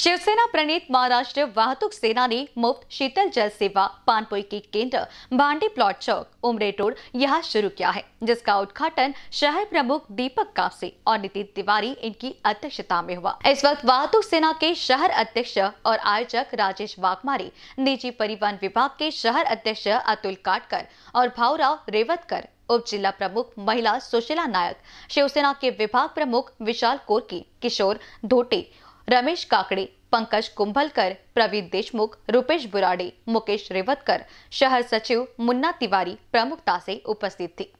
शिवसेना प्रणीत महाराष्ट्र वाहतूक सेना ने मुफ्त शीतल जल सेवा पानपुई के केंद्र भांडी प्लॉट चौक उमरे रोड यहाँ शुरू किया है जिसका उद्घाटन शहर प्रमुख दीपक कासे और नितिन तिवारी इनकी अध्यक्षता में हुआ इस वक्त वाहतूक सेना के शहर अध्यक्ष और आयोजक राजेश वाघमारी निजी परिवहन विभाग के शहर अध्यक्ष अतुल काटकर और भावराव रेवतकर उप जिला प्रमुख महिला सुशीला नायक शिवसेना के विभाग प्रमुख विशाल कोरकी किशोर धोटे रमेश काकड़े पंकज कुंभलकर प्रवीण देशमुख रुपेश बुराडे मुकेश रेवतकर शहर सचिव मुन्ना तिवारी प्रमुखता से उपस्थित थे